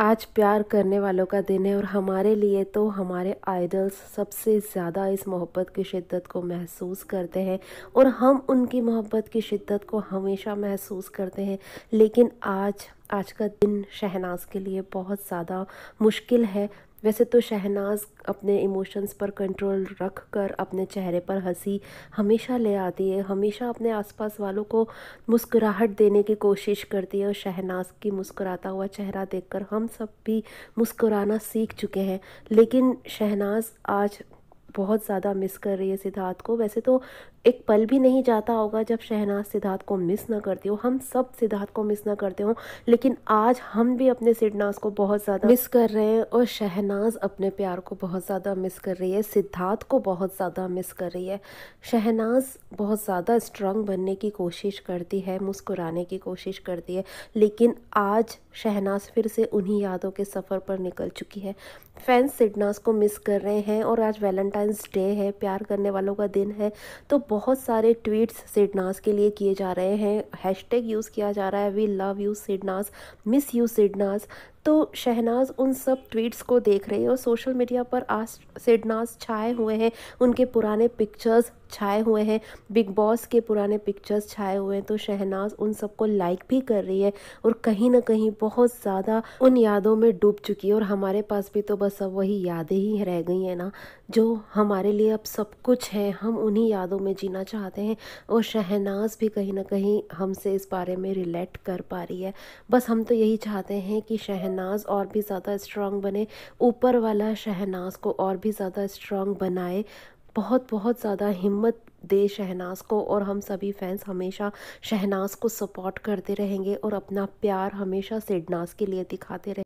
आज प्यार करने वालों का दिन है और हमारे लिए तो हमारे आइडल्स सबसे ज़्यादा इस मोहब्बत की शिद्दत को महसूस करते हैं और हम उनकी मोहब्बत की शिद्दत को हमेशा महसूस करते हैं लेकिन आज आज का दिन शहनाज के लिए बहुत ज़्यादा मुश्किल है वैसे तो शहनाज अपने इमोशंस पर कंट्रोल रख कर अपने चेहरे पर हंसी हमेशा ले आती है हमेशा अपने आसपास वालों को मुस्कुराहट देने की कोशिश करती है और शहनाज की मुस्कुराता हुआ चेहरा देखकर हम सब भी मुस्कुराना सीख चुके हैं लेकिन शहनाज आज बहुत ज़्यादा मिस कर रही है सिद्धार्थ को वैसे तो एक पल भी नहीं जाता होगा जब शहनाज सिद्धार्थ को मिस ना करती हो हम सब सिद्धार्थ को मिस ना करते हो लेकिन आज हम भी अपने सिद्धनाज को बहुत ज़्यादा मिस कर रहे हैं और शहनाज अपने प्यार को बहुत ज़्यादा मिस कर रही है सिद्धार्थ को बहुत ज़्यादा मिस कर रही है शहनाज बहुत ज़्यादा स्ट्रांग बनने की कोशिश करती है मुस्कुराने की कोशिश करती है लेकिन आज शहनाज फिर से उन्हीं यादों के सफ़र पर निकल चुकी है फैंस सिडनास को मिस कर रहे हैं और आज वैलेंटाइन वैलेंटाइंस डे है प्यार करने वालों का दिन है तो बहुत सारे ट्वीट्स सिडनास के लिए किए जा रहे हैं हैशटैग यूज़ किया जा रहा है we love you Sidnaaz miss you Sidnaaz तो शहनाज उन सब ट्वीट्स को देख रहे हैं और सोशल मीडिया पर आज सिडनाज छाए हुए हैं उनके पुराने पिक्चर्स छाए हुए हैं बिग बॉस के पुराने पिक्चर्स छाए हुए हैं तो शहनाज उन सबको लाइक भी कर रही है और कहीं ना कहीं बहुत ज़्यादा उन यादों में डूब चुकी है और हमारे पास भी तो बस अब वही यादें ही रह गई हैं ना जो हमारे लिए अब सब कुछ है हम उन्हीं यादों में जीना चाहते हैं और शहनाज भी कहीं ना कहीं हमसे इस बारे में रिलेट कर पा रही है बस हम तो यही चाहते हैं कि शहनाज शहनाज और भी ज़्यादा स्ट्रांग बने ऊपर वाला शहनाज को और भी ज़्यादा स्ट्रांग बनाए बहुत बहुत ज़्यादा हिम्मत दे शहनाज को और हम सभी फैंस हमेशा शहनाज को सपोर्ट करते रहेंगे और अपना प्यार हमेशा सिडनाज के लिए दिखाते रहेंगे